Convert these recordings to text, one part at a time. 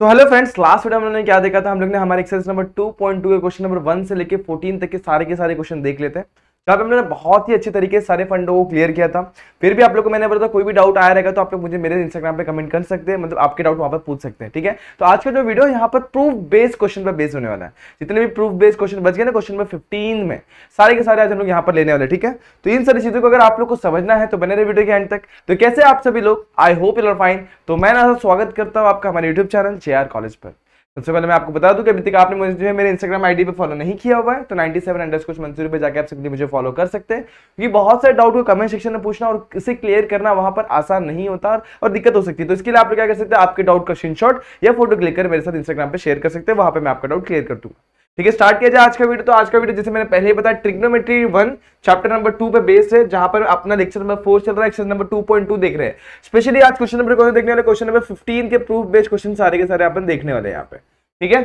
तो hello friends last video में हमने क्या देखा था हम लोग ने हमारे एक्सरसाइज नंबर 2.2 के क्वेश्चन नंबर 1 से लेके 14 तक के सारे के सारे क्वेश्चन देख लेते हैं जहाँ पे मैंने बहुत ही अच्छे तरीके से सारे फंडों को क्लियर किया था फिर भी आप लोग को मैंने बोला था कोई भी डाउट आया रहेगा तो आप लोग मुझे मेरे इंस्टाग्राम पे कमेंट कर सकते हैं मतलब आपके डाउट वहाँ पर पूछ सकते हैं ठीक है तो आज का जो वीडियो यहाँ पर प्रूफ बेस्ड क्वेश्चन पर बेस होने वाला है जितने भी प्रूफ बेस्ड क्वेश्चन बच गए ना क्वेश्चन नंबर फिफ्टीन में सारे के सारे आज हम लोग यहाँ पर लेने वाले ठीक है तो इन सारी चीज़ों को अगर आप लोग को समझना है तो बने रहे वीडियो के एंड तक तो कैसे आप सभी लोग I hope you are fine तो मैं ना स्वागत करता हूँ आपका हमारे यूट्यूब चैनल जे कॉलेज पर सबसे पहले मैं आपको बता दूं कि अभी तक आपने मुझे जो है मेरे इंस्टाग्राम आईडी पे फॉलो नहीं किया हुआ है तो 97 सेवन अंडर्स कुछ मंसूरी पर जाकर आप सिंपली मुझे फॉलो कर सकते हैं क्योंकि बहुत सारे डाउट को कमेंट सेक्शन में पूछना और इसे क्लियर करना वहां पर आसान नहीं होता और दिक्कत हो सकती है तो इसके लिए आप क्या कर सकते हैं आपके डाउट का स्क्रीन या फोटो क्लिक कर मेरे साथ इंस्टाग्राम पर शेयर कर सकते हैं वहां पर मैं आपका डाउट क्लियर कर दूंगा ठीक है स्टार्ट किया जाए आज का वीडियो तो आज का वीडियो जैसे मैंने पहले ही बताया trigonometry one chapter number two पे बेस है जहां पर अपना लेक्चर नंबर फोर चल रहा है नंबर टू पॉइंट टू देख रहे हैं स्पेशली आज क्वेश्चन नंबर देखने वाले क्वेश्चन नंबर फिफ्टीन के प्रूफ बेस्ड क्वेश्चन सारे के सारे अपन देखने वाले यहाँ पे ठीक है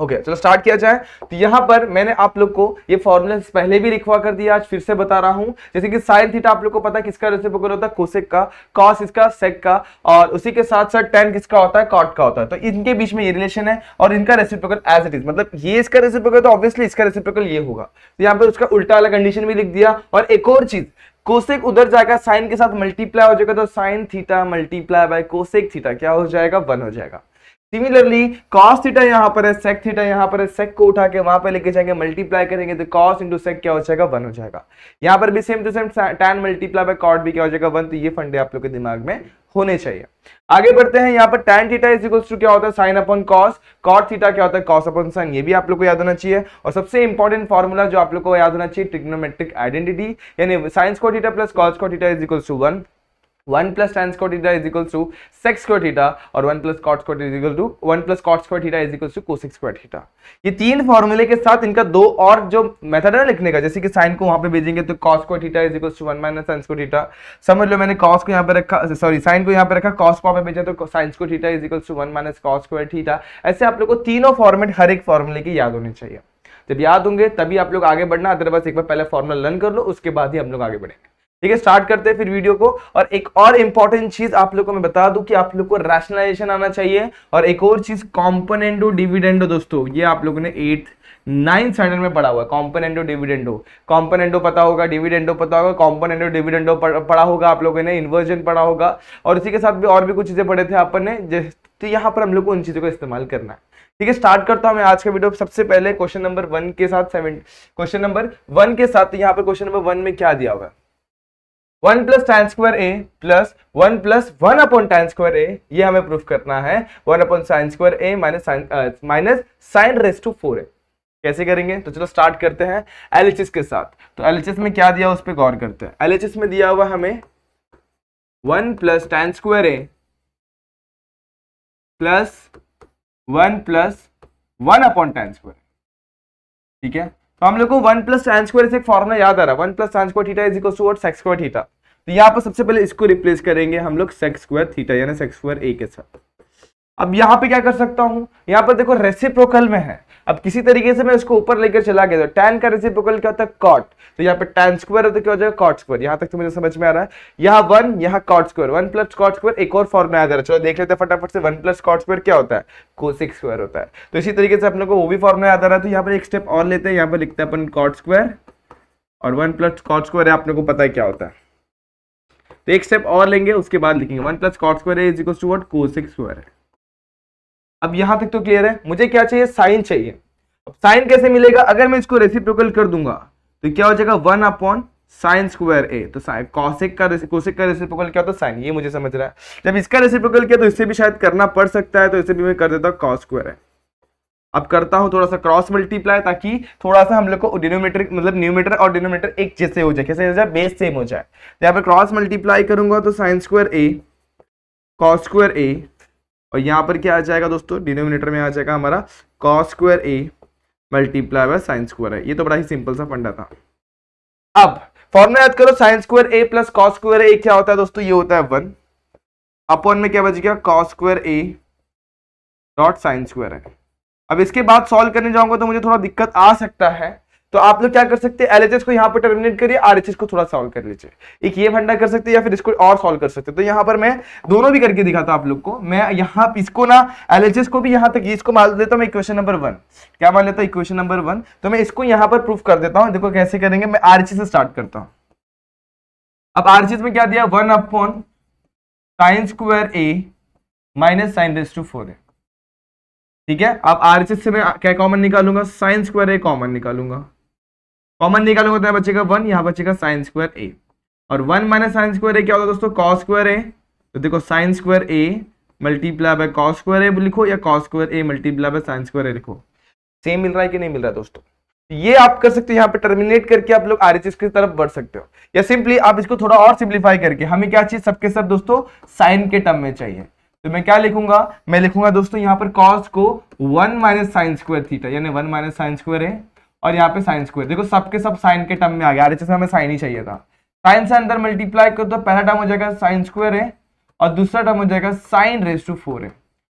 ओके okay, चलो स्टार्ट किया जाए तो यहाँ पर मैंने आप लोग को ये फॉर्मूला पहले भी लिखवा कर दिया आज फिर से बता रहा हूं जैसे कि साइन थीटा आप लोग को पता है किसका रेसिप्रोकल होता है कोसेक का कॉस इसका सेक का और उसी के साथ साथ टेन किसका होता है कॉट का होता है तो इनके बीच में ये रिलेशन है और इनका रेसिप्रोकल एज इट इज मतलब ये इसका रेसिप्रोकल तो ऑब्वियसली इसका रेसिप्रोकल ये होगा तो यहाँ पर उसका उल्टा वाला कंडीशन भी लिख दिया और एक और चीज कोसेक उधर जाएगा साइन के साथ मल्टीप्लाई हो जाएगा तो sine theta multiply by cosec theta क्या हो जाएगा वन हो जाएगा सिमिलरली कॉस थीटा यहाँ पर है सेक थीटा यहाँ पर है सेक को उठा के वहां पर लेके जाएंगे मल्टीप्लाई करेंगे तो कॉस इंटू सेक क्या हो जाएगा वन हो जाएगा यहाँ पर भी same to same tan multiply by cot भी क्या हो जाएगा वन तो ये फंडे आप लोग के दिमाग में होने चाहिए आगे बढ़ते हैं यहाँ पर tan theta is equals to क्या होता है sine upon cos cot theta क्या होता है कॉस अपॉन साइन ये भी आप लोग को याद होना चाहिए और सबसे इंपॉर्टेंट फॉर्मूला जो आप लोग को याद होना चाहिए ट्रिग्नोमेट्रिक आइडेंटिटी यानी साइंस को थीटा प्लस कॉस को theta is equals to one one plus tan square theta is equal to sec square theta और one plus cot square is equal to one plus cot square theta is equal to cosec square theta ये तीन फॉर्मूले के साथ इनका दो और जो मेथड है ना लिखने का जैसे कि साइन को वहां पे भेजेंगे तो cos square theta is equal to one minus sine square theta समझ लो मैंने कॉस को यहाँ पे रखा सॉरी साइन को यहाँ पे रखा कॉस को वहाँ पे भेजा तो sine square theta is equal to one minus cos square theta ऐसे आप लोग को तीनों फॉर्मेट हर एक फॉर्मूले की याद होनी चाहिए जब याद होंगे तभी आप लोग आगे बढ़ना अदरवाइज एक बार पहले फॉर्मूला लर्न कर लो उसके बाद ही हम लोग आगे बढ़ेंगे ठीक है स्टार्ट करते हैं फिर वीडियो को और एक और इंपॉर्टेंट चीज आप लोगों को मैं बता दूं कि आप लोग को रैशनलाइजेशन आना चाहिए और एक और चीज कॉम्पोनेंटो डिविडेंडो दोस्तों ये आप लोगों ने एट नाइन्थ स्टैंडर्ड में पढ़ा हुआ है कॉम्पोनेंटो डिविडेंडो कॉम्पोनेंटो पता होगा डिविडेंडो पता होगा कॉम्पोनेंटो डिविडेंडो पढ़ा होगा आप लोगों ने इन्वर्जन पढ़ा होगा और इसी के साथ भी और भी कुछ चीज़ें पढ़े थे अपन ने तो यहाँ पर हम लोग को उन चीज़ों का इस्तेमाल करना है ठीक है स्टार्ट करता हूं मैं आज का वीडियो सबसे पहले क्वेश्चन नंबर वन के साथ सेवन क्वेश्चन नंबर वन के साथ यहाँ पर क्वेश्चन नंबर वन में क्या दिया हुआ one plus tan square A plus one plus one upon tan square A ये हमें प्रूफ करना है one upon sine square A minus minus sine raise to four A कैसे करेंगे तो चलो स्टार्ट करते हैं एल के साथ तो एल में क्या दिया उस पर गौर करते हैं एल में दिया हुआ हमें one plus tan square A plus one plus one upon tan square ठीक है तो हम लोग को वन प्लस टैन स्क्वायर से एक फॉर्मुला याद आ रहा है one plus tan square theta is equal to sec square theta तो यहाँ पर सबसे पहले इसको रिप्लेस करेंगे हम लोग सेक्स स्क्वायर थीटा यानी सेक्स स्क्वायर ए के साथ अब यहां पे क्या कर सकता हूं यहां पर देखो रेसिप्रोकल में है अब किसी तरीके से मैं इसको ऊपर लेकर चला गया तो टेन का रेसिप्रोकल क्या होता है कॉट तो यहाँ पे टेन स्क्वायर होता है क्या हो जाएगा कॉट स्क्वायर यहां तक तो मुझे समझ में आ रहा है यहाँ वन यहाँ cot square one plus cot square एक और फॉर्म आ जा चलो देख लेते हैं फटाफट से वन प्लस कॉट स्क्वायर क्या होता है कोसिक स्क्वायर होता है तो इसी तरीके से अपने को वो भी फॉर्म में आ रहा है तो यहाँ पर एक स्टेप और लेते हैं यहाँ पर लिखते हैं अपन कॉट स्क्वायर और वन प्लस कॉट स्क्वायर है आपने को पता है क्या होता है तो एक स्टेप और लेंगे उसके बाद लिखेंगे one plus cot square is equal to what cosec square है अब यहां तक तो क्लियर है मुझे क्या चाहिए साइन चाहिए अब साइन कैसे मिलेगा अगर मैं इसको रेसिप्रोकल कर दूंगा तो क्या हो जाएगा one upon sine square A तो कॉसिक का कोसिक का रेसिप्रोकल क्या होता है साइन ये मुझे समझ रहा है जब इसका रेसिप्रोकल किया तो इससे भी शायद करना पड़ सकता है तो इसे भी मैं कर देता हूँ कॉस स्क्वायर है अब करता हूँ थोड़ा सा क्रॉस मल्टीप्लाई ताकि थोड़ा सा हम लोग को डिनोमीटर मतलब न्यूमीटर और डिनोमीटर एक जैसे हो जाए कैसे हो जाए बेस सेम हो जाए तो यहाँ पर क्रॉस मल्टीप्लाई करूंगा तो sine square A cos square A और यहाँ पर क्या आ जाएगा दोस्तों डिनोमिनेटर में आ जाएगा हमारा cos square A multiply by sine square है ये तो बड़ा ही सिंपल सा फंडा था अब फॉर्मूला याद करो sine square A plus cos square A क्या होता है दोस्तों ये होता है वन अपॉन में क्या बच गया cos square A dot sine square है अब इसके बाद सॉल्व करने जाऊंगा तो मुझे थोड़ा दिक्कत आ सकता है तो आप लोग क्या कर सकते हैं एलएचएस को यहाँ पर टर्मिनेट करिए आरएचएस को थोड़ा सॉल्व कर लीजिए एक ये फंडा कर सकते हैं या फिर इसको और सॉल्व कर सकते हैं तो यहाँ पर मैं दोनों भी करके दिखाता आप लोग को मैं यहाँ इसको ना एलएचएस को भी यहाँ तक इसको मान देता हूँ इक्वेशन नंबर वन क्या मान लेता हूँ इक्वेशन नंबर वन तो मैं इसको यहाँ पर प्रूफ कर देता हूँ देखो कैसे करेंगे मैं आरएचएस से स्टार्ट करता हूँ अब आरचीज में क्या दिया one upon sine square A minus sine raise to four A ठीक है अब आरएचएस से मैं क्या कॉमन निकालूंगा साइन स्क्वायर ए कॉमन निकालूंगा कॉमन निकालोगे तो बचेगा वन यहाँ बचेगा साइन स्क्वायर ए और one minus sine square A क्या होता है दोस्तों कॉस स्क्वायर ए तो देखो sine square A multiply by cos square A लिखो या cos square A multiply by sine square A लिखो सेम मिल रहा है कि नहीं मिल रहा दोस्तों तो ये आप कर सकते हो यहाँ पे टर्मिनेट करके आप लोग आरएचएस की तरफ बढ़ सकते हो या सिंपली आप इसको थोड़ा और सिंप्लीफाई करके हमें क्या चाहिए सबके सब दोस्तों साइन के टर्म में चाहिए तो मैं क्या लिखूंगा मैं लिखूंगा दोस्तों यहाँ पर कॉस को one minus sine square theta यानी वन माइनस साइन स्क्वायर है और यहाँ पे साइन स्क्वेयर देखो सबके सब साइन के टर्म में आ गया आर एच में हमें साइन ही चाहिए था साइन से अंदर मल्टीप्लाई करो तो पहला टर्म हो जाएगा साइन स्क्वेयर है और दूसरा टर्म हो जाएगा साइन रेस टू फोर है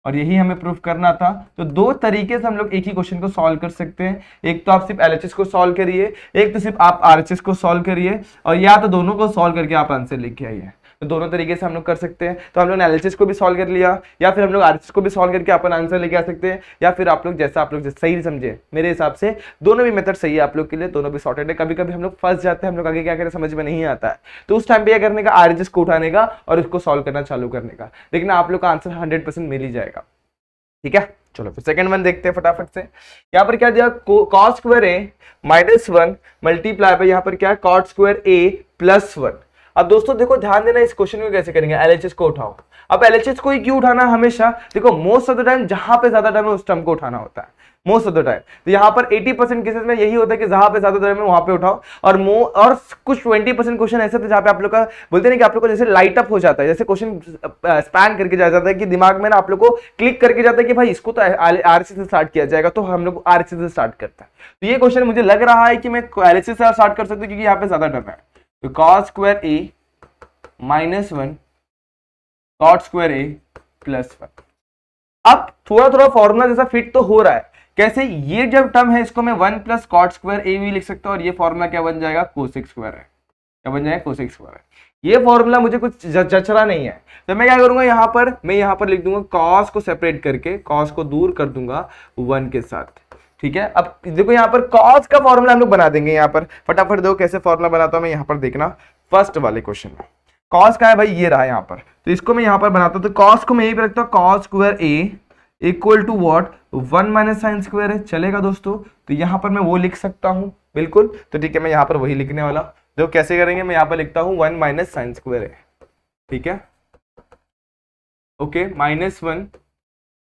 और यही हमें प्रूफ करना था तो दो तरीके से हम लोग एक ही क्वेश्चन को सॉल्व कर सकते हैं एक तो आप सिर्फ एल को सॉल्व करिए एक तो सिर्फ आप आर को सॉल्व करिए और या तो दोनों को सॉल्व करके आप आंसर लिख के आइए तो दोनों तरीके से हम लोग कर सकते हैं तो हम लोग एनालिसिस को भी सॉल्व कर लिया या फिर हम लोग आर को भी सॉल्व करके अपन आंसर लेके आ सकते हैं या फिर आप लोग जैसा आप लोग सही समझे मेरे हिसाब से दोनों भी मेथड सही है आप लोग के लिए दोनों भी सॉर्टेड है कभी कभी हम लोग फंस जाते हैं हम लोग आगे क्या करें समझ में नहीं आता है तो उस टाइम पर यह करने का आर को उठाने का और उसको सॉल्व करना चालू करने का लेकिन आप लोग का आंसर हंड्रेड मिल ही जाएगा ठीक है चलो फिर सेकंड वन देखते हैं फटाफट से यहाँ पर क्या दिया cos square A minus one multiply पर यहाँ पर क्या है cot square A plus one अब दोस्तों देखो ध्यान देना इस क्वेश्चन को कैसे करेंगे एलएचएस को उठाओ अब एलएचएस को ही क्यों उठाना हमेशा देखो मोस्ट ऑफ द टाइम जहां पे ज्यादा टाइम है उस टर्म को उठाना होता है मोस्ट ऑफ द टाइम तो यहाँ पर 80 परसेंट केसेस में यही होता है कि जहां पे ज्यादा टाइम है वहां पे उठाओ और मो और कुछ 20 परसेंट क्वेश्चन ऐसे थे जहाँ पे आप लोग का बोलते ना कि आप लोग को जैसे लाइट अप हो जाता है जैसे क्वेश्चन स्पैन करके जा जाता है कि दिमाग में ना आप लोग को क्लिक करके जाता है कि भाई इसको तो आर से स्टार्ट किया जाएगा तो हम लोग आर से स्टार्ट करता है तो ये क्वेश्चन मुझे लग रहा है कि मैं आर से स्टार्ट कर सकता हूँ क्योंकि यहाँ पे ज्यादा डर है तो cos square A minus one cot square A plus one अब थोड़ा थोड़ा फॉर्मूला जैसा फिट तो हो रहा है कैसे ये जब टर्म है इसको मैं one plus cot square A भी लिख सकता हूं और ये फॉर्मूला क्या बन जाएगा कोसिक स्क्वायर है क्या बन जाएगा कोसिक स्क्वायर है ये फॉर्मूला मुझे कुछ जचरा नहीं है तो मैं क्या करूंगा यहां पर मैं यहां पर लिख दूंगा कॉस को सेपरेट करके कॉस को दूर कर दूंगा वन के साथ ठीक है अब देखो यहाँ पर कॉज का फॉर्मूला हम लोग बना देंगे यहाँ पर फटाफट दो कैसे फॉर्मूला बनाता हूँ मैं यहाँ पर देखना फर्स्ट वाले क्वेश्चन में कॉज का है भाई ये रहा यहाँ पर तो इसको मैं यहाँ पर बनाता हूँ तो कॉज को मैं यही पर रखता हूँ cos square A equal to what one minus sine square है चलेगा दोस्तों तो यहाँ पर मैं वो लिख सकता हूँ बिल्कुल तो ठीक है मैं यहाँ पर वही लिखने वाला देखो कैसे करेंगे मैं यहाँ पर लिखता हूँ वन माइनस साइन स्क्वायर है ठीक है ओके माइनस वन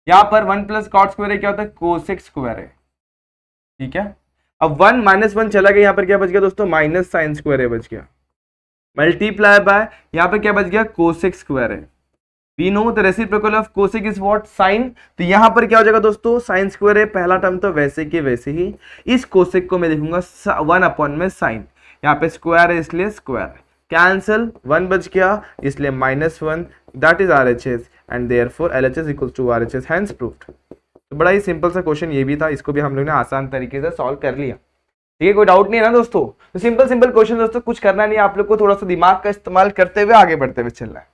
यहाँ पर वन प्लस कॉट स्क्वायर है क्या होता है कोसेक स्क्वायर है ठीक है अब वन माइनस वन चला गया यहाँ पर क्या बच गया दोस्तों माइनस साइन स्क्वायर है बच गया मल्टीप्लाई बाय यहाँ पर क्या बच गया कोसेक स्क्वायर है we know the reciprocal of cosec is what sine तो यहाँ पर क्या हो जाएगा दोस्तों साइन स्क्वायर है पहला टर्म तो वैसे के वैसे ही इस कोसेक को मैं देखूंगा वन अपॉन में साइन यहाँ पे स्क्वायर है इसलिए स्क्वायर कैंसल वन बच गया इसलिए minus one that is R H S and therefore L H S equals to R H S hence proved तो बड़ा ही सिंपल सा क्वेश्चन ये भी था इसको भी हम लोग ने आसान तरीके से सॉल्व कर लिया ठीक है कोई डाउट नहीं है ना दोस्तों तो सिंपल सिंपल क्वेश्चन दोस्तों कुछ करना नहीं आप लोग को थोड़ा सा दिमाग का इस्तेमाल करते हुए आगे बढ़ते हुए चलना है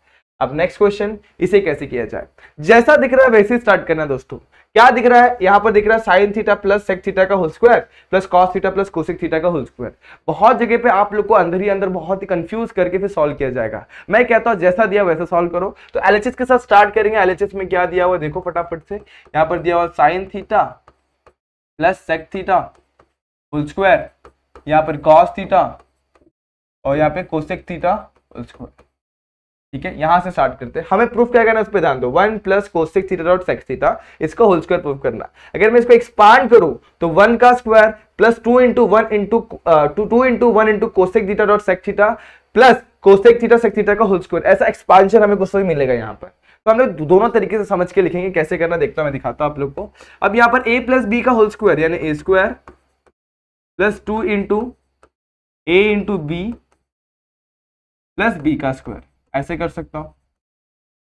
अब नेक्स्ट क्वेश्चन इसे कैसे किया जाए जैसा दिख रहा है वैसे स्टार्ट करना दोस्तों क्या दिख रहा है यहाँ पर दिख रहा है sine theta plus sec theta का whole square plus cos theta plus cosec theta का होल स्क्वायर बहुत जगह पे आप लोग को अंदर ही अंदर बहुत ही कंफ्यूज करके फिर सॉल्व किया जाएगा मैं कहता हूँ जैसा दिया वैसा सॉल्व करो तो एल के साथ स्टार्ट करेंगे एल में क्या दिया हुआ देखो फटाफट से यहाँ पर दिया हुआ sine theta plus sec theta whole square यहाँ पर कॉस थीटा और यहाँ पे कोसेक थीटा होल स्क्वायर ठीक है यहां से स्टार्ट करते हैं हमें प्रूफ क्या करना है उस पर ध्यान दो one plus cosec theta dot sec theta इसको होल स्क्वायर प्रूफ करना अगर मैं इसको एक्सपांड करूं तो वन का square plus two into one into two two into one into cosec theta dot sec theta plus cosec theta sec theta का whole square ऐसा एक्सपांशन हमें कुछ मिलेगा यहाँ पर तो हम लोग दोनों तरीके से समझ के लिखेंगे कैसे करना देखता मैं दिखाता हूं आप लोग को अब यहाँ पर ए प्लस बी का होल स्क्वायर यानी A square plus two into A into B plus B का स्क्वायर ऐसे कर सकता हूँ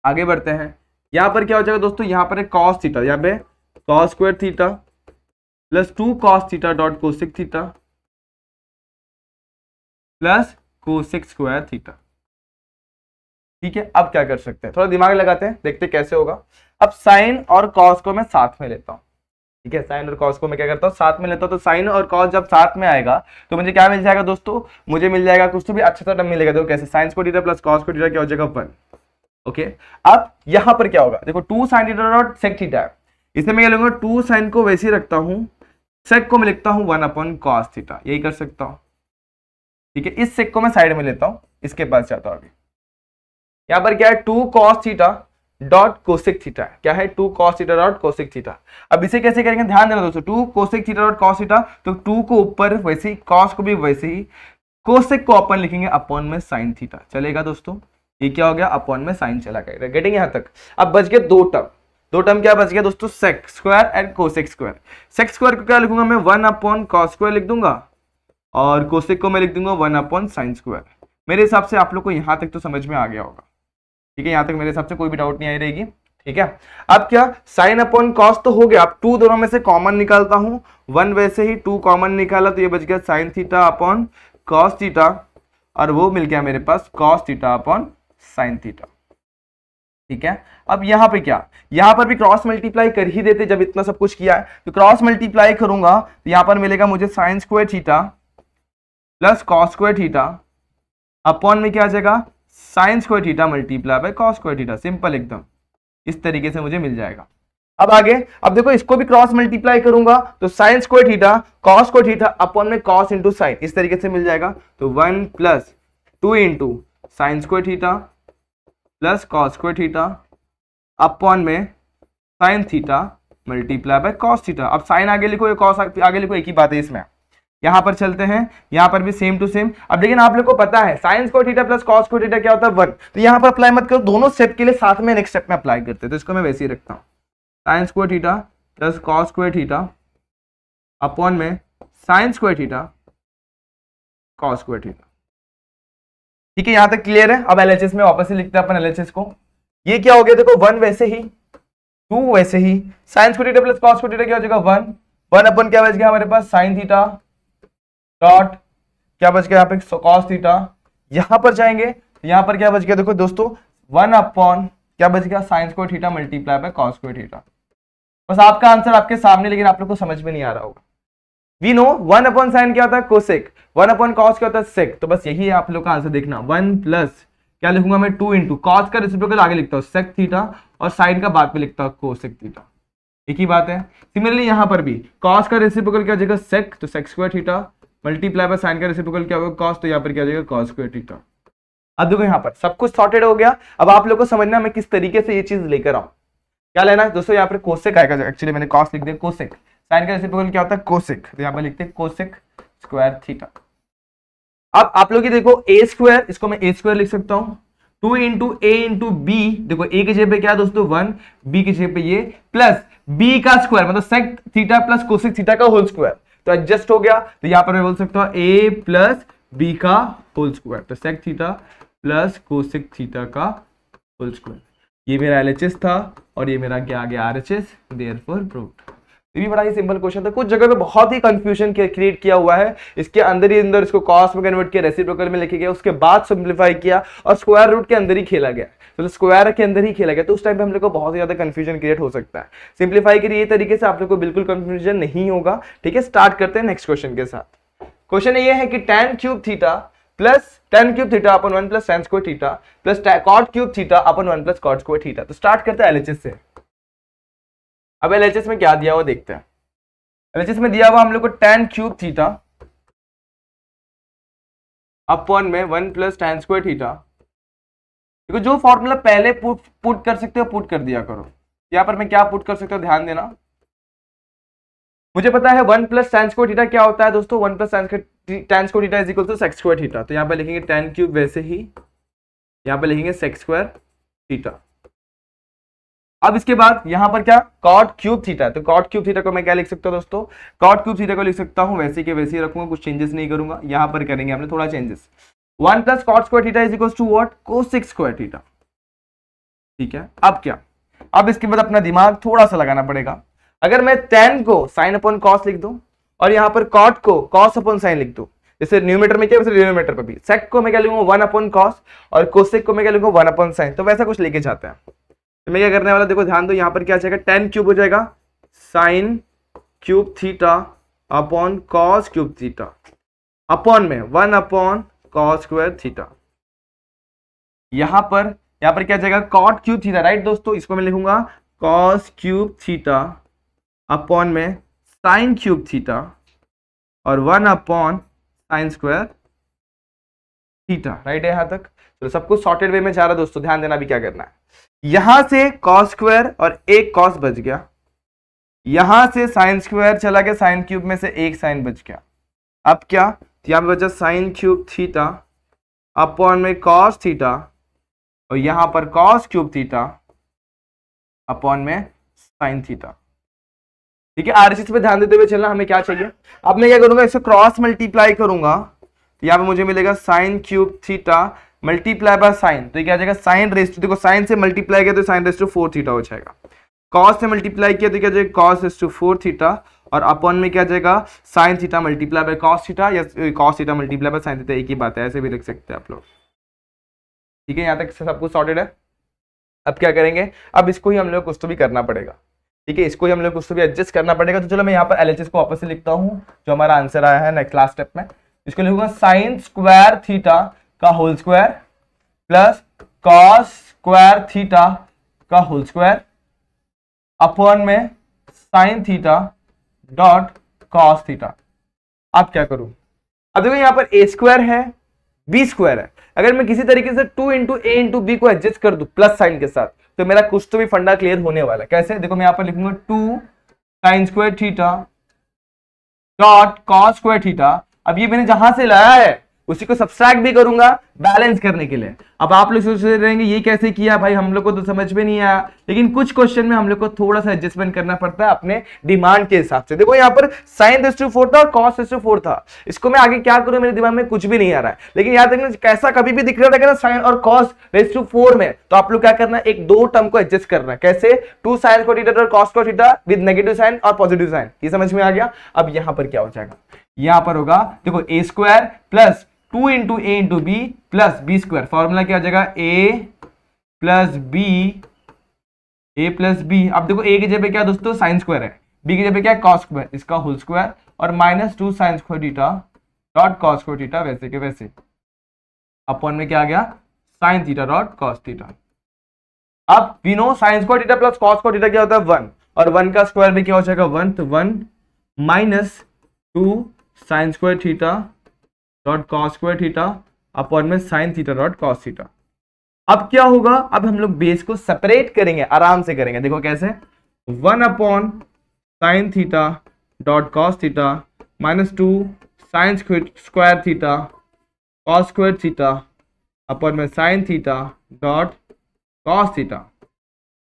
आगे बढ़ते हैं यहाँ पर क्या हो जाएगा दोस्तों यहाँ पर कॉस थीटा यहाँ पे cos square theta plus two cos theta dot cosec theta plus cosec square theta ठीक है अब क्या कर सकते हैं थोड़ा दिमाग लगाते हैं देखते कैसे होगा अब साइन और कॉस को मैं साथ में लेता हूँ ठीक है साइन और कॉस को मैं क्या करता हूँ साथ में लेता हूँ तो साइन और कॉस जब साथ में आएगा तो मुझे क्या मिल जाएगा दोस्तों मुझे मिल जाएगा कुछ तो भी अच्छा सा टर्म मिलेगा देखो कैसे साइंस को डीटा प्लस कॉस को डीटा क्या हो जाएगा वन ओके अब यहाँ पर क्या होगा देखो टू साइन डीटा और सेक थीटा इसमें मैं क्या लूंगा टू साइन को वैसे ही रखता हूँ सेक को मैं लिखता हूँ वन अपॉन कॉस थीटा यही कर सकता हूँ ठीक है इस सेक को मैं साइड में लेता हूँ इसके पास जाता हूँ अभी यहाँ पर क्या है two cos theta dot cosec theta क्या है two cos theta dot cosec theta अब इसे कैसे करेंगे ध्यान देना दोस्तों two cosec theta dot cos theta तो टू को ऊपर वैसे ही कॉस को भी वैसे ही कोसिक को अपन लिखेंगे अपॉन में साइन थीटा चलेगा दोस्तों ये क्या हो गया अपॉन में साइन चला गया गेटिंग यहां तक अब बच गए दो टर्म दो टर्म क्या बच गया दोस्तों sec square and cosec square sec square को क्या लिखूंगा मैं वन अपॉन कॉस स्क्वायर लिख दूंगा और कोसेक को मैं लिख दूंगा वन अपॉन साइन स्क्वायर मेरे हिसाब से आप लोग को यहां तक तो समझ में आ गया होगा ठीक है यहां तक मेरे हिसाब से कोई भी डाउट नहीं आई रहेगी ठीक है अब क्या साइन अपॉन कॉस तो हो गया अब टू दोनों में से कॉमन निकालता हूं वन वैसे ही टू कॉमन निकाला तो ये बच गया sine theta upon cos theta और वो मिल गया मेरे पास cos theta upon sine theta ठीक है अब यहां पे क्या यहां पर भी क्रॉस मल्टीप्लाई कर ही देते जब इतना सब कुछ किया है तो क्रॉस मल्टीप्लाई करूंगा तो यहां पर मिलेगा मुझे sine square theta plus cos square theta upon में क्या आ जाएगा sine square theta multiply by cos square theta simple एकदम इस तरीके से मुझे मिल जाएगा अब आगे अब देखो इसको भी क्रॉस मल्टीप्लाई करूंगा तो sine square theta cos square theta upon में कॉस इंटू साइन इस तरीके से मिल जाएगा तो one plus two into sine square theta plus cos square theta upon में sine theta multiply by cos theta अब साइन आगे लिखो या कॉस आगे लिखो एक ही बात है इसमें यहां पर चलते हैं यहां पर भी सेम टू सेम अब लेकिन आप लोग को पता है साइंस को थीटा प्लस कॉस को थीटा क्या होता है वन तो यहां पर अप्लाई मत करो दोनों स्टेप के लिए साथ में नेक्स्ट स्टेप में अप्लाई करते हैं तो इसको मैं वैसे ही रखता हूं साइंस को थीटा प्लस कॉस को थीटा अपॉन में साइंस को थीटा कॉस को थीटा ठीक है यहां तक क्लियर है अब एल में वापस से लिखते हैं अपन एल को ये क्या हो गया देखो वन वैसे ही टू वैसे ही साइंस को थीटा प्लस कॉस को थीटा क्या हो जाएगा वन वन अपन क्या बच गया हमारे पास साइन थीटा डॉट क्या बच गया यहाँ पे कॉस थीटा यहां पर जाएंगे यहां पर क्या बच गया देखो दोस्तों वन अपॉन क्या बच गया साइंस को थीटा मल्टीप्लाई बाय कॉस को थीटा बस आपका आंसर आपके सामने लेकिन आप लोग को समझ में नहीं आ रहा होगा we know one upon sine क्या होता है कोसेक वन अपॉन कॉस क्या होता है सेक तो बस यही है आप लोग का आंसर देखना वन प्लस क्या लिखूंगा मैं टू इंटू कॉस का रेसिप्रोकल आगे लिखता हूँ सेक थीटा और साइन का बाद में लिखता हूँ कोसेक थीटा एक ही बात है सिमिलरली यहां पर भी कॉस का रेसिप्रोकल क्या जगह सेक तो सेक स्क्वायर थीटा मल्टीप्लाई पर साइन का रेसिप्रोकल क्या होगा कॉस तो यहाँ पर क्या जाएगा कॉस स्क्वायर थीटा अब देखो यहाँ पर सब कुछ सॉर्टेड हो गया अब आप लोग को समझना मैं किस तरीके से ये चीज लेकर आऊ क्या लेना है दोस्तों यहाँ पर कोसेक आएगा एक्चुअली मैंने कॉस लिख दिया कोसेक साइन का रेसिप्रोकल क्या होता है कोसेक तो यहाँ पर लिखते हैं कोसेक स्क्वायर थीटा अब आप लोग ये देखो ए स्क्वायर इसको मैं ए स्क्वायर लिख सकता हूँ इंटू ए इंटू बी देखो ए पे क्या दोस्तों पे ये प्लस का स्क्वायर मतलब थीटा प्लस थीटा का होल स्क्वायर तो एडजस्ट हो गया तो यहां पर मैं बोल सकता हूं ए प्लस बी का होल स्क्वायर तो sec theta plus cosec theta का होल स्क्वायर ये मेरा एल था और ये मेरा क्या आ गया R H S therefore proved ये भी बड़ा ही सिंपल क्वेश्चन था कुछ जगह पे बहुत ही कंफ्यूजन क्रिएट किया हुआ है इसके अंदर ही अंदर इसको कॉस्ट में कन्वर्ट किया रेसिप्रोकल में लिखे गया उसके बाद सिंप्लीफाई किया और स्क्वायर रूट के अंदर ही खेला गया तो मतलब स्क्वायर के अंदर ही खेला गया तो उस टाइम पे हम लोग को बहुत ज्यादा कंफ्यूजन क्रिएट हो सकता है सिंप्लीफाई करिए तरीके से आप लोग को बिल्कुल कंफ्यूजन नहीं होगा ठीक है स्टार्ट करते हैं नेक्स्ट क्वेश्चन के साथ क्वेश्चन ये है कि tan cube theta plus tan cube theta upon one plus tan square theta plus cot cube theta upon one plus cot square theta तो स्टार्ट करते हैं एलएचएस से अब एल में क्या दिया हुआ देखते हैं एल में दिया हुआ हम लोग को टेन क्यूब थीटा अपन में one plus tan square theta देखो जो फॉर्मूला पहले पुट पुट कर सकते हो पुट कर दिया करो यहाँ पर मैं क्या पुट कर सकता हूँ ध्यान देना मुझे पता है one plus tan square theta क्या होता है दोस्तों one plus tan square theta is equal to sec square theta तो यहाँ पर लिखेंगे टेन क्यूब वैसे ही यहाँ पर लिखेंगे सेक्स स्क्वायर थीटा अब इसके बाद यहां पर क्या कॉट क्यूब थीटा तो कॉट क्यूब थीटा को मैं क्या लिख सकता हूं दोस्तों कॉट क्यूब थीटा को लिख सकता हूं वैसे के वैसे ही रखूंगा कुछ चेंजेस नहीं करूंगा यहां पर करेंगे हमने थोड़ा changes one plus cot square theta is equal to what cosec square theta ठीक है अब क्या अब इसके बाद अपना दिमाग थोड़ा सा लगाना पड़ेगा अगर मैं टेन को साइन अपॉन कॉस लिख दू और यहां पर कॉट को कॉस अपॉन साइन लिख दू जैसे न्यूमीटर में क्या वैसे डिनोमीटर पर भी सेक को मैं क्या लिखूंगा वन अपॉन कॉस और कोसेक को मैं क्या लिखूंगा वन अपॉन साइन तो वैसा कुछ लेके जाते हैं तो मैं क्या करने वाला देखो ध्यान दो यहाँ पर क्या जाएगा टेन क्यूब हो जाएगा sine cube theta upon cos cube theta upon में one upon cos square theta यहाँ पर यहाँ पर क्या जाएगा कॉट क्यूब थीटा राइट दोस्तों इसको मैं लिखूंगा कॉस क्यूब थीटा अपॉन में साइन क्यूब थीटा और one upon sine square theta right है यहाँ तक तो सब कुछ सॉर्टेड वे में जा रहा है दोस्तों ध्यान देना भी क्या करना है यहां से कॉस स्क्वायर और एक कॉस बच गया यहां से साइन स्क्वायर चला गया साइन क्यूब में से एक साइन बच गया अब क्या तो यहां पर बचा साइन क्यूब थीटा अपॉन में कॉस थीटा और यहां पर कॉस क्यूब थीटा अपॉन में साइन थीटा ठीक है आर पे ध्यान देते हुए चलना हमें क्या चाहिए अब मैं क्या करूंगा इसे क्रॉस मल्टीप्लाई करूंगा तो यहां पर मुझे मिलेगा sine cube theta multiply by sine तो ये क्या जाएगा साइन रेस्ट देखो साइन से मल्टीप्लाई किया तो sine raised to four theta हो जाएगा कॉस से मल्टीप्लाई किया तो क्या जाएगा cos raised to four theta और अपॉन में क्या जाएगा sine theta multiply by cos theta या cos theta multiply by sine theta एक ही बात है ऐसे भी लिख सकते हैं आप लोग ठीक है यहाँ तक सब कुछ सॉर्टेड है अब क्या करेंगे अब इसको ही हम लोग कुछ तो भी करना पड़ेगा ठीक है इसको ही हम लोग कुछ तो भी एडजस्ट करना पड़ेगा तो चलो मैं यहाँ पर एल को वापस से लिखता हूँ जो हमारा आंसर आया है नेक्स्ट लास्ट स्टेप में इसको लिखूंगा साइन स्क्वायर थीटा का whole square plus cos square theta का होल स्क्वायर अपॉन में sine theta dot cos theta अब क्या करूं अब देखो यहां पर ए स्क्वायर है बी स्क्वायर है अगर मैं किसी तरीके से two into A into B को एडजस्ट कर दूं प्लस साइन के साथ तो मेरा कुछ तो भी फंडा क्लियर होने वाला है कैसे देखो मैं यहां पर लिखूंगा two sine square theta dot cos square theta अब ये मैंने जहां से लाया है उसी को सब्सट्रैक्ट भी करूंगा बैलेंस करने के लिए अब आप लोग सोच रहे हैं ये कैसे किया भाई हम लोग को तो समझ में नहीं आया लेकिन कुछ क्वेश्चन में हम लोग को थोड़ा सा एडजस्टमेंट करना पड़ता है अपने डिमांड के हिसाब से देखो यहाँ पर साइन एस टू फोर था और कॉस एस टू फोर था इसको मैं आगे क्या करूं मेरे दिमाग में कुछ भी नहीं आ रहा है लेकिन याद रखना कैसा कभी भी दिख रहा था ना साइन और कॉस एस टू फोर में तो आप लोग क्या करना एक दो टर्म को एडजस्ट करना कैसे टू साइन को थीटा और कॉस को थीटा विद नेगेटिव साइन और पॉजिटिव साइन ये समझ में आ गया अब यहाँ पर क्या हो जाएगा यहां पर होगा देखो A square plus two into A into B plus B square formula क्या हो जाएगा A plus B A plus B अब देखो ए की जगह क्या दोस्तों साइन स्क्वायर है बी की जगह क्या है कॉस स्क्वायर इसका होल स्क्वायर और minus two sine square theta dot cos square theta वैसे के वैसे अपॉन में क्या आ गया sine theta dot cos theta अब we know sine square theta plus cos square theta क्या होता है वन और वन का स्क्वायर में क्या हो जाएगा वन तो one minus two sine square theta dot cos square theta upon में sine theta dot cos theta अब क्या होगा अब हम लोग बेस को सेपरेट करेंगे आराम से करेंगे देखो कैसे one upon sine theta dot cos theta minus two sine square theta cos square theta upon में sine theta dot cos theta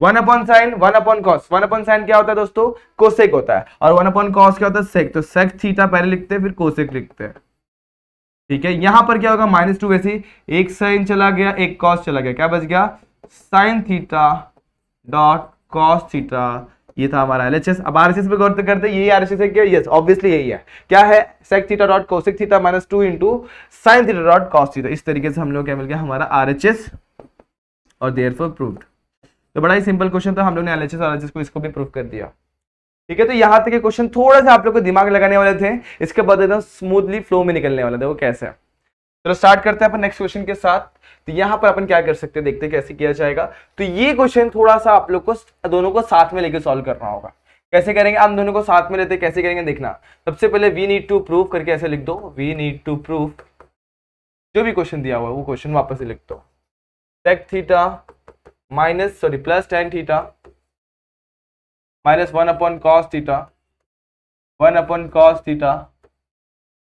one upon sine one upon cos one upon sine क्या होता है दोस्तों कोसेक होता है और one upon cos क्या होता है सेक तो सेक थीटा पहले लिखते हैं फिर कोसेक लिखते हैं ठीक है यहां पर क्या होगा माइनस टू वैसे एक साइन चला गया एक कॉस चला गया क्या बच गया sine theta dot cos theta ये था हमारा एच एस अब आर एस पे गौर तो करते हैं यही एस है क्या यस ऑब्वियसली यही है क्या है sec theta dot cosec theta minus two into sine theta dot cos theta इस तरीके से हम लोग क्या मिल गया हमारा आर एच एस और देयर फॉर प्रूव्ड तो बड़ा ही सिंपल क्वेश्चन था हम लोग ने एच आर एच एस को इसको भी प्रूव कर दिया ठीक है तो यहाँ तक के क्वेश्चन थोड़ा सा आप लोग को दिमाग लगाने वाले थे इसके बाद एकदम स्मूथली फ्लो में निकलने वाले थे वो कैसे चलो तो स्टार्ट करते हैं अपन नेक्स्ट क्वेश्चन के साथ तो यहाँ पर अपन क्या कर सकते हैं देखते हैं कैसे किया जाएगा तो ये क्वेश्चन थोड़ा सा आप लोग को दोनों को साथ में लेकर सॉल्व करना होगा कैसे करेंगे हम दोनों को साथ में लेते कैसे करेंगे देखना सबसे पहले वी नीड टू प्रूव करके ऐसे लिख दो वी नीड टू प्रूफ जो भी क्वेश्चन दिया हुआ है वो क्वेश्चन वापस से लिख दो theta minus sorry plus tan theta minus one upon cos theta one upon cos theta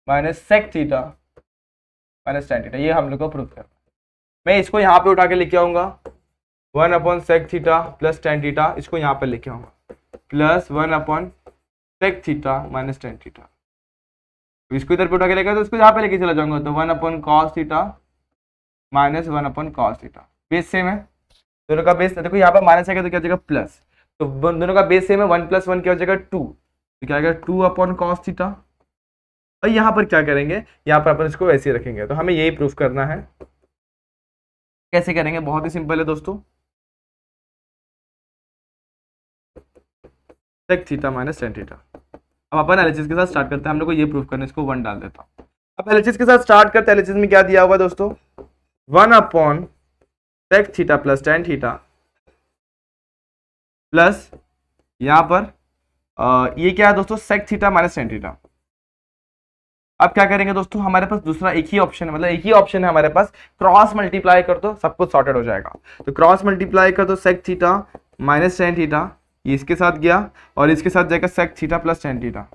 minus sec theta minus tan theta ये हम लोग को प्रूव करना मैं इसको यहाँ पे उठा के लेके आऊँगा one upon sec theta plus tan theta इसको यहाँ पे लेके आऊँगा plus one upon sec theta minus tan theta इसको इधर पे उठा के लेकर तो इसको यहाँ पे लेके चला जाऊंगा तो one upon cos theta minus one upon cos theta base same है दोनों का बेस देखो यहाँ पर माइनस आएगा तो क्या जाएगा प्लस तो दोनों का बेस सेम है वन प्लस वन क्या हो जाएगा टू तो क्या आएगा टू अपॉन कॉस थीटा और यहाँ पर क्या करेंगे यहाँ पर अपन इसको वैसे रखेंगे तो हमें यही प्रूफ करना है कैसे करेंगे बहुत ही सिंपल है दोस्तों sec theta minus tan theta अब अपन एलएचएस के साथ स्टार्ट करते हैं हम लोग को ये प्रूफ करना इसको वन डाल देता हूँ अब एलएचएस के साथ स्टार्ट करते हैं एलएचएस में क्या दिया हुआ है दोस्तों one upon sec theta plus tan theta plus यहां पर आ, ये क्या है दोस्तों sec theta minus tan theta अब क्या करेंगे दोस्तों हमारे पास दूसरा एक ही ऑप्शन है मतलब एक ही ऑप्शन है हमारे पास क्रॉस मल्टीप्लाई कर दो सब कुछ सॉर्टेड हो जाएगा तो क्रॉस मल्टीप्लाई कर दो sec theta minus tan theta ये इसके साथ गया और इसके साथ जाएगा sec theta plus tan theta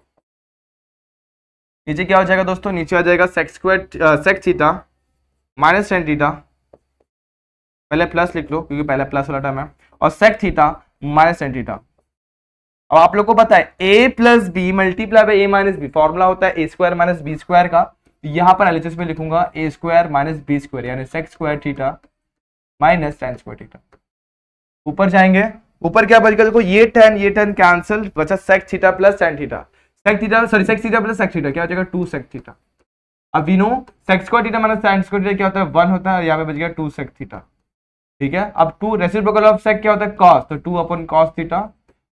नीचे क्या हो जाएगा दोस्तों नीचे आ जाएगा sec square sec theta minus tan theta पहले प्लस लिख लो क्योंकि पहले प्लस वाला टर्म है और sec theta minus tan theta अब आप लोग को पता है A plus B multiply by A minus B formula होता है ए स्क्वायर माइनस बी स्क्वायर का तो यहां पर एलिजिस में लिखूंगा A square minus B square यानी sec square theta minus tan square theta ऊपर जाएंगे ऊपर क्या बचेगा देखो ये टेन ये टेन कैंसिल बचा sec theta plus tan theta sec theta sorry sec theta plus sec theta क्या हो जाएगा टू सेक्स थीटा अब we know sec square theta minus tan square theta क्या होता है वन होता है यहाँ पे बच गया टू सेक्स थीटा ठीक है अब टू रेसिप्रोकल ऑफ सेक क्या होता है कॉस तो टू अपन कॉस थीटा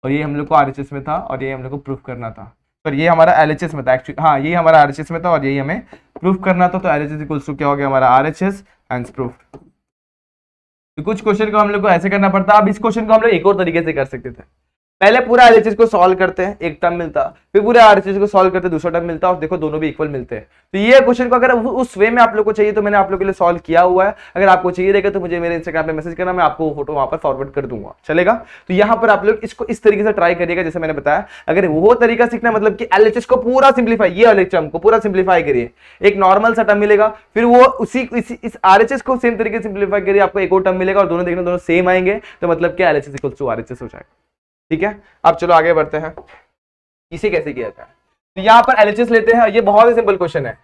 और ये हम लोग को आर में था और ये हम लोग को प्रूफ करना था पर ये हमारा एल एच एस में था एक्चुअली हाँ ये हमारा आर एच एस में था और यही हमें प्रूफ करना था तो L H S equals to क्या हो गया हमारा R H S and proof तो कुछ क्वेश्चन को हम लोग को ऐसे करना पड़ता अब इस क्वेश्चन को हम लोग एक और तरीके से कर सकते थे पहले पूरा आर को सॉल्व करते हैं एक टर्म मिलता फिर पूरा आर को सॉल्व करते हैं दूसरा टर्म मिलता और देखो दोनों भी इक्वल मिलते हैं तो ये क्वेश्चन को अगर उस वे में आप लोग को चाहिए तो मैंने आप लोग के लिए सॉल्व किया हुआ है अगर आपको चाहिए देखा तो मुझे मेरे इंस्टाग्राम पे मैसेज करना मैं आपको फोटो वहां पर फॉरवर्ड कर दूंगा चलेगा तो यहाँ पर आप लोग इसको इस तरीके से ट्राई करिएगा जैसे मैंने बताया अगर वो तरीका सीखना मतलब कि एल को पूरा सिंप्लीफाई ये वाले टर्म को पूरा सिंप्लीफाई करिए एक नॉर्मल सा टर्म मिलेगा फिर वो उसी इस आर को सेम तरीके से सिंप्लीफाई करिए आपको एक और टर्म मिलेगा और दोनों देखना दोनों सेम आएंगे तो मतलब क्या L H S equal to R हो जाएगा ठीक है अब चलो आगे बढ़ते हैं इसे कैसे किया जाता है तो यहाँ पर एलएचएस लेते हैं ये बहुत ही सिंपल क्वेश्चन है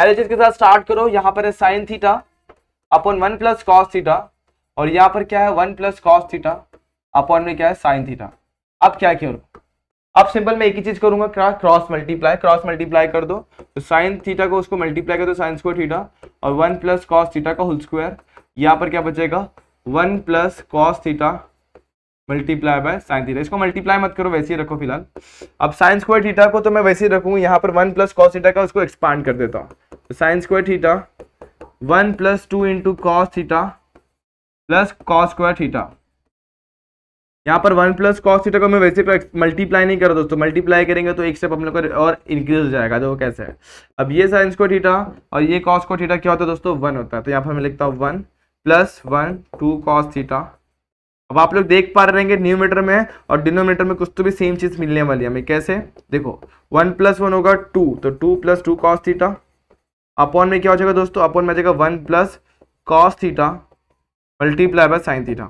एलएचएस के साथ स्टार्ट करो यहाँ पर है sine theta upon one plus cos theta और यहाँ पर क्या है one plus cos theta upon में क्या है साइन थीटा अब क्या करूँ अब सिंपल मैं एक ही चीज करूंगा क्या क्रॉस मल्टीप्लाई क्रॉस मल्टीप्लाई कर दो तो साइन थीटा को उसको मल्टीप्लाई कर दो साइन स्क्वायर थीटा और वन प्लस कॉस थीटा का होल स्क्वायर यहाँ पर क्या बचेगा one plus cos theta multiply by sine theta इसको मल्टीप्लाई मत करो वैसे ही रखो फिलहाल अब साइन स्क्वायर थीटा को तो मैं वैसे ही रखूँ यहाँ पर वन प्लस कॉस थीटा का उसको एक्सपांड कर देता हूँ तो sine square theta one plus two into cos theta plus cos square theta यहाँ पर वन प्लस कॉस थीटा को मैं वैसे मल्टीप्लाई नहीं कर रहा दोस्तों मल्टीप्लाई करेंगे तो एक स्टेप अपने को और इंक्रीज हो जाएगा तो वो कैसे है अब ये साइन स्क्वायर थीटा और ये कॉस स्क्वायर थीटा क्या होता है दोस्तों वन होता है तो यहाँ पर मैं लिखता हूँ one plus one two cos theta अब आप लोग देख पा रहे न्यूमीटर में और डिनोमीटर में कुछ तो भी सेम चीज मिलने वाली है हमें कैसे देखो वन प्लस वन होगा टू तो two plus two cos theta upon में क्या हो जाएगा दोस्तों अपॉन में आ जाएगा one plus cos theta multiply by sine theta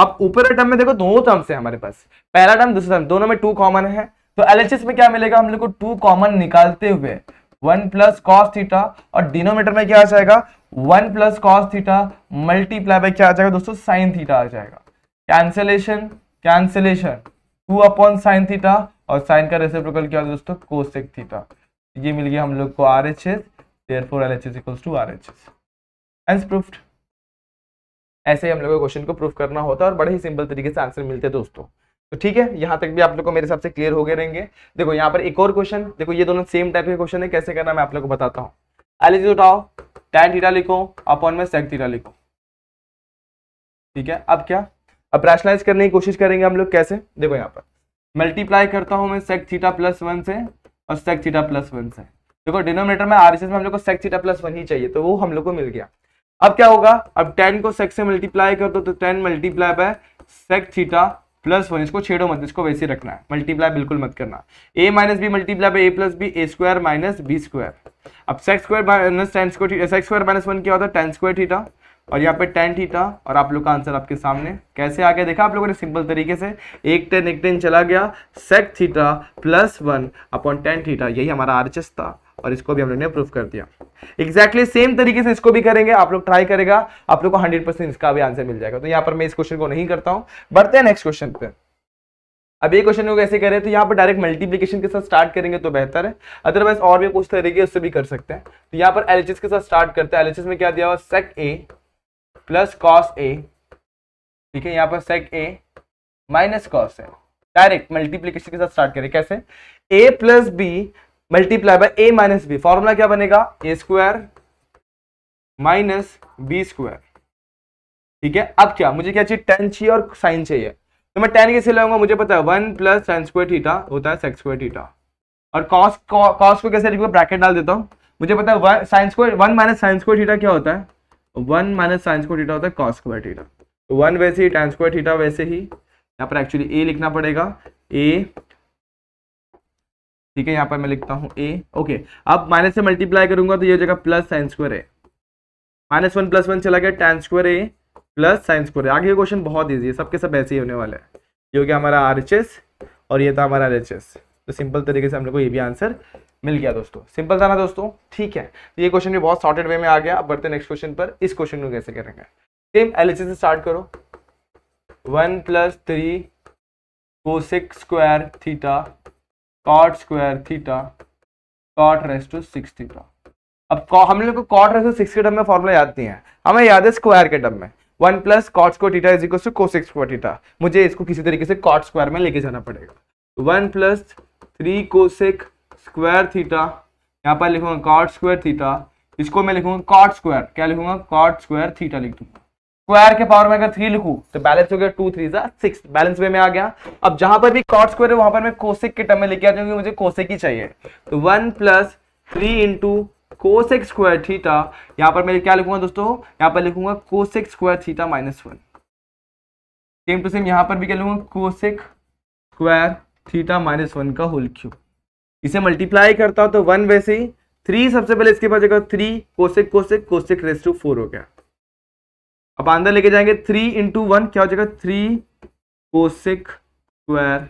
अब ऊपर टर्म में देखो दो टर्म्स है हमारे पास पहला टर्म दूसरा टर्म दोनों में टू कॉमन है तो एलएचएस में क्या मिलेगा हम लोग को टू कॉमन निकालते हुए वन प्लस कॉस थीटा और डिनोमीटर में क्या आ जाएगा one plus cos theta multiply by क्या आ जाएगा दोस्तों साइन थीटा आ जाएगा cancellation cancellation two upon sine theta और साइन का रेसिप्रोकल क्या होता है दोस्तों कोसेक थीटा ये मिल गया हम लोग को R H S therefore L H S equals to R H S hence proof ऐसे ही हम लोगों को क्वेश्चन को प्रूफ करना होता है और बड़े ही सिंपल तरीके से आंसर मिलते हैं दोस्तों तो ठीक है यहाँ तक भी आप लोग को मेरे हिसाब से क्लियर हो गए रहेंगे देखो यहाँ पर एक और क्वेश्चन देखो ये दोनों सेम टाइप के क्वेश्चन है कैसे करना मैं आप लोग को बताता हूँ एल एच उठाओ टैन थीटा लिखो अपॉन में सेक थीटा लिखो ठीक है अब क्या अब रैशनलाइज करने की कोशिश करेंगे हम लोग कैसे देखो यहाँ पर मल्टीप्लाई करता हूँ मैं सेक थीटा प्लस वन से और सेक थीटा प्लस वन से देखो डिनोमिनेटर में आर में हम लोग को सेक थीटा प्लस वन ही चाहिए तो वो हम लोग को मिल गया अब क्या होगा अब टेन को सेक से मल्टीप्लाई कर दो तो tan multiply by sec theta plus one इसको छेड़ो मत इसको वैसे रखना है मल्टीप्लाई बिल्कुल मत करना A minus B multiply by A plus B A square minus B square अब sec square minus tan square sec square minus one क्या होता है टेन स्क्वायर थीटा और यहाँ पे टेन थीटा और आप लोग का आंसर आपके सामने कैसे आ गया देखा आप लोगों ने सिंपल तरीके से एक टेन एक टेन चला गया sec theta plus one upon tan theta यही हमारा आर्चस था और इसको भी हम लोग ने प्रूव कर दिया एग्जैक्टली exactly सेम तरीके से इसको भी करेंगे आप लोग ट्राई करेगा आप लोग को हंड्रेड परसेंट इसका भी आंसर मिल जाएगा तो यहाँ पर मैं इस क्वेश्चन को नहीं करता हूँ बढ़ते हैं नेक्स्ट क्वेश्चन पे अब ये क्वेश्चन को कैसे करें तो यहाँ पर डायरेक्ट मल्टीप्लीकेशन के साथ स्टार्ट करेंगे तो बेहतर है अदरवाइज और भी कुछ तरीके उससे भी कर सकते हैं तो यहाँ पर एल के साथ स्टार्ट करते हैं एल में क्या दिया हुआ सेक ए प्लस कॉस ए ठीक है यहाँ पर sec A minus cos A direct multiplication के साथ स्टार्ट करें कैसे A plus B multiply by A minus B formula क्या बनेगा A square minus B square ठीक है अब क्या मुझे क्या चाहिए टेन चाहिए और साइन चाहिए तो मैं टेन कैसे लाऊंगा मुझे पता है one plus tan square theta होता है सेक्स स्क्वायर थीटा और कॉस कॉस को कैसे लिखूंगा ब्रैकेट डाल देता हूँ मुझे पता है sine square one minus sine square theta क्या होता है one minus sine square theta होता है कॉस स्क्वायर थीटा तो वन वैसे ही टाइम स्क्वायर थीटा वैसे ही यहाँ पर एक्चुअली ए लिखना पड़ेगा ए ठीक है यहाँ पर मैं लिखता हूँ ए ओके अब माइनस से मल्टीप्लाई करूंगा तो ये जगह प्लस साइन स्क्वायर है माइनस वन प्लस वन चला गया tan square A plus sine square आगे का क्वेश्चन बहुत ईजी है सबके सब ऐसे ही होने वाला है ये हो गया हमारा आर और ये था हमारा आर तो सिंपल तरीके से हम लोग को ये भी आंसर मिल गया दोस्तों सिंपल था ना दोस्तों ठीक है तो ये क्वेश्चन भी बहुत शॉर्टेड वे में आ गया अब बढ़ते नेक्स्ट क्वेश्चन पर इस क्वेश्चन को कैसे करेंगे सेम एल से स्टार्ट करो one plus three cosec square theta cot square theta cot raise to six theta अब हम लोग को कॉट रेस टू सिक्स के टर्म में फॉर्मुला याद नहीं है हमें याद है स्क्वायर के टर्म में one plus cot square theta is equal to cosec square theta मुझे इसको किसी तरीके से कॉट स्क्वायर में लेके जाना पड़ेगा one plus three cosec square theta यहाँ पर लिखूंगा कॉट स्क्वायर थीटा इसको मैं लिखूंगा कॉट स्क्वायर क्या लिखूंगा कॉट स्क्वायर थीटा लिख दूंगा स्क्वायर के पावर में अगर थ्री लिखू तो बैलेंस हो गया टू थ्री जा सिक्स बैलेंस वे में आ गया अब जहां पर भी कॉट स्क्वायर है वहां पर मैं कोसेक के टर्म में लेके आ जाऊंगी मुझे कोसेक ही चाहिए तो one plus three into cosec square theta यहाँ पर मैं क्या लिखूंगा दोस्तों यहाँ पर लिखूंगा cosec square theta minus one same to same यहाँ पर भी क्या लिखूंगा cosec square theta minus one का होल क्यूब इसे मल्टीप्लाई करता हूं तो वन वैसे ही थ्री सबसे पहले इसके पास जाएगा three cosec cosec cosec raise to four हो गया अब अंदर लेके जाएंगे थ्री इंटू वन क्या हो जाएगा थ्री कोसेक स्क्वायर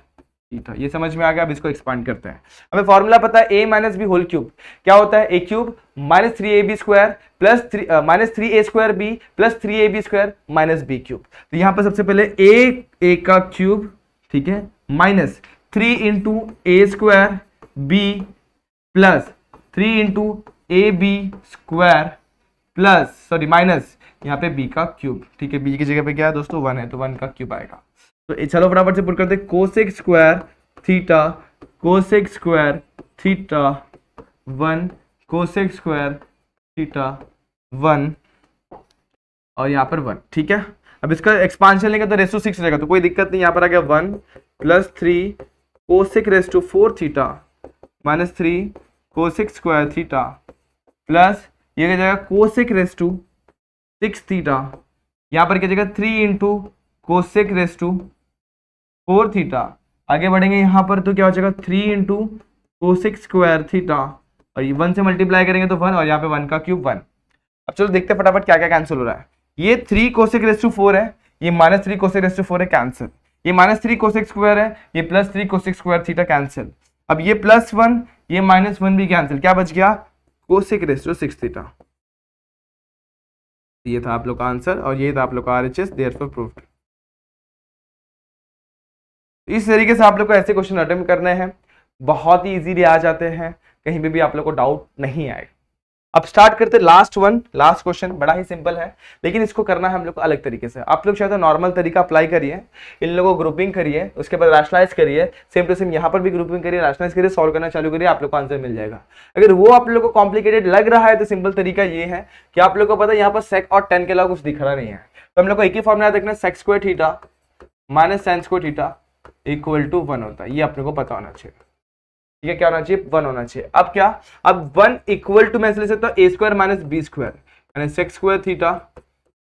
थीटा ये समझ में आ गया अब इसको एक्सपांड करते हैं हमें फॉर्मूला पता है A minus B whole cube क्या होता है A cube minus three A B square plus three minus three A square B plus three A B square minus B cube तो यहां पर सबसे पहले ए ए का क्यूब ठीक है minus three into A square B plus three into A B square plus sorry minus यहाँ पे बी का क्यूब ठीक है बी की जगह पे क्या है दोस्तों वन है तो वन का क्यूब आएगा तो चलो बराबर से पुट करते cosec square theta cosec square theta one cosec square theta one और यहाँ पर वन ठीक है अब इसका एक्सपांशन लेंगे तो रेसो सिक्स रहेगा तो कोई दिक्कत नहीं यहाँ पर आ गया one plus three cosec raise to four theta minus three cosec square theta plus ये क्या जाएगा cosec raise to six theta यहाँ पर क्या जाएगा three into cosec raise to four theta आगे बढ़ेंगे यहाँ पर तो क्या हो जाएगा three into cosec square theta और ये वन से मल्टीप्लाई करेंगे तो वन और यहाँ पे वन का क्यूब वन अब चलो देखते फटाफट क्या क्या कैंसिल हो रहा है ये three cosec raise to four है ये minus three cosec raise to four है कैंसिल ये माइनस थ्री कोशिक स्क्वायर है ये plus three cosec square theta cancel अब ये प्लस वन ये माइनस वन भी कैंसिल क्या बच गया कोशिक रेस्टो सिक्स थीटा ये था आप लोग का आंसर और ये था आप लोग का R H S therefore proof इस तरीके से आप लोग को ऐसे क्वेश्चन अटेम्प्ट करने हैं बहुत ही इजीली आ जाते हैं कहीं पे भी, भी आप लोग को डाउट नहीं आएगा अब स्टार्ट करते लास्ट वन लास्ट क्वेश्चन बड़ा ही सिंपल है लेकिन इसको करना है हम लोग को अलग तरीके से आप लोग शायद नॉर्मल तरीका अप्लाई करिए इन लोगों को ग्रुपिंग करिए उसके बाद रैशनलाइज करिए सेम टू सेम यहाँ पर भी ग्रुपिंग करिए रैशनलाइज करिए सॉल्व करना चालू करिए आप लोग को आंसर मिल जाएगा अगर वो आप लोग को कॉम्प्लिकेटेड लग रहा है तो सिंपल तरीका ये है कि आप लोग को पता है यहाँ पर सेक और टेन के अलावा कुछ दिख रहा नहीं है तो हम लोग को एक ही फॉर्मला देखना सेक्स को थीटा माइनस साइन को थीटा इक्वल टू वन होता है ये आप लोग को पता होना चाहिए ठीक है क्या होना चाहिए वन होना चाहिए अब क्या अब वन इक्वल टू मैं ले सकता हूँ A square minus B square यानी sec square theta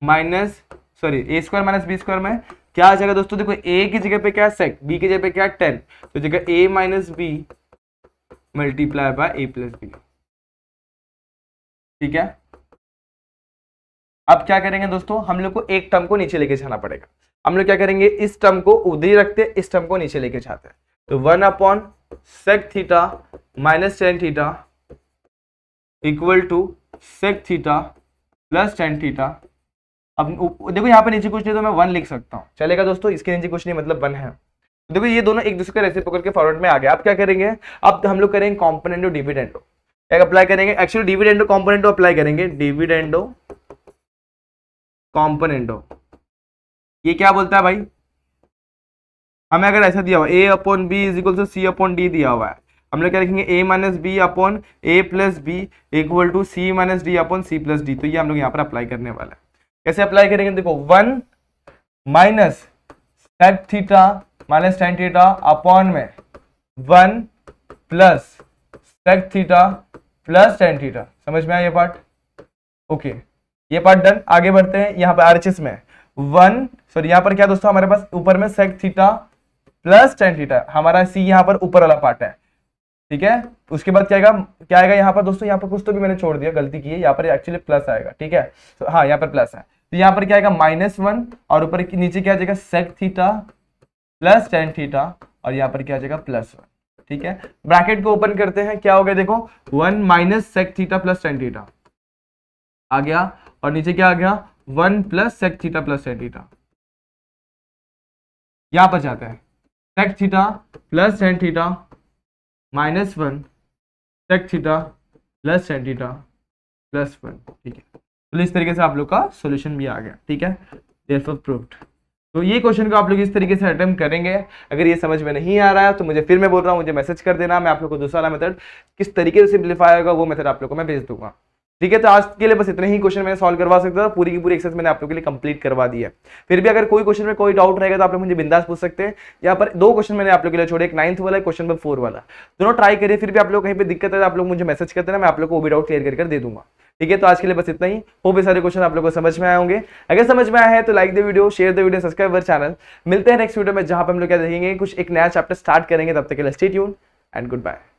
minus sorry A square minus B square में क्या आ जाएगा दोस्तों देखो ए की जगह पे क्या सेक बी की जगह पे क्या टेन तो जगह A minus B multiply by A plus B ठीक है अब क्या करेंगे दोस्तों हम लोग को एक टर्म को नीचे लेके जाना पड़ेगा हम लोग क्या करेंगे इस टर्म को उधर ही रखते इस टर्म को नीचे लेके जाते हैं तो one upon sec theta minus tan theta equal to sec theta plus tan theta अब देखो यहाँ पर नीचे कुछ नहीं तो मैं वन लिख सकता हूँ चलेगा दोस्तों इसके नीचे कुछ नहीं मतलब वन है देखो ये दोनों एक दूसरे का रेसिप पकड़ के फॉरवर्ड में आ गया आप क्या करेंगे अब हम लोग करेंगे कॉम्पोनेंटो डिविडेंडो एक अप्लाई करेंगे एक्चुअली डिविडेंडो कॉम्पोनेंटो अप्लाई करेंगे डिविडेंडो कॉम्पोनेंटो ये क्या बोलता है भाई हमें अगर ऐसा दिया हुआ A upon B is equal to C upon D दिया हुआ है हम लोग क्या लिखेंगे A minus B upon A plus B equal to C minus D upon C plus D तो ये हम लोग यहाँ पर अप्लाई करने वाले हैं कैसे अप्लाई करेंगे देखो one minus theta minus tan theta upon में one plus theta plus tan theta समझ में आया ये पार्ट ओके ये पार्ट डन आगे बढ़ते हैं यहाँ पर आरएचएस में वन सॉरी यहाँ पर क्या दोस्तों हमारे पास ऊपर में sec theta plus tan theta हमारा सी यहाँ पर ऊपर वाला पार्ट है ठीक है उसके बाद क्या आएगा क्या आएगा यहाँ पर दोस्तों यहाँ पर कुछ तो भी मैंने छोड़ दिया गलती की है यहाँ पर एक्चुअली प्लस आएगा ठीक है तो हाँ यहाँ पर प्लस है तो यहाँ पर क्या आएगा माइनस वन और ऊपर नीचे क्या आ जाएगा sec theta plus tan theta और यहाँ पर क्या आ जाएगा प्लस वन ठीक है ब्रैकेट को ओपन करते हैं क्या हो गया देखो one minus sec theta plus tan theta आ गया और नीचे क्या आ गया one plus sec theta plus tan theta यहां पर जाते हैं sec theta plus tan theta minus one sec theta plus tan theta plus one ठीक है तो इस तरीके से आप लोग का सोल्यूशन भी आ गया ठीक है देयरफॉर प्रूव्ड तो ये क्वेश्चन को आप लोग इस तरीके से अटेम्प्ट करेंगे अगर ये समझ में नहीं आ रहा है तो मुझे फिर मैं बोल रहा हूँ मुझे मैसेज कर देना मैं आप लोग को दूसरा मेथड किस तरीके से सिंप्लीफाई होगा वो मेथड आप लोग को मैं भेज दूंगा ठीक है तो आज के लिए बस इतने ही क्वेश्चन मैंने सॉल्व करवा सकता था पूरी की पूरी एक्सरसाइज मैंने आप लोगों के लिए कंप्लीट करवा दी है फिर भी अगर कोई क्वेश्चन में कोई डाउट रहेगा तो आप लोग मुझे बिंदास पूछ सकते हैं यहाँ पर दो क्वेश्चन मैंने आप लोग के लिए छोड़े एक नाइन्थ वाला क्वेश्चन नंबर फोर वाला दोनों ट्राई करिए फिर भी आप लोग कहीं पर दिक्कत है तो आप लोग मुझे मैसेज करते हैं मैं आप लोग को वो भी डाउट क्लियर करके दे दूंगा ठीक है तो आज के लिए बस इतना ही हो भी सारे क्वेश्चन आप लोग को समझ में आए होंगे अगर समझ में आया है तो like the video share the video subscribe our channel मिलते हैं नेक्स्ट वीडियो में जहां पर हम लोग क्या देखेंगे कुछ एक नया चैप्टर स्टार्ट करेंगे तब तक के लिए स्टेट यून एंड गुड बाय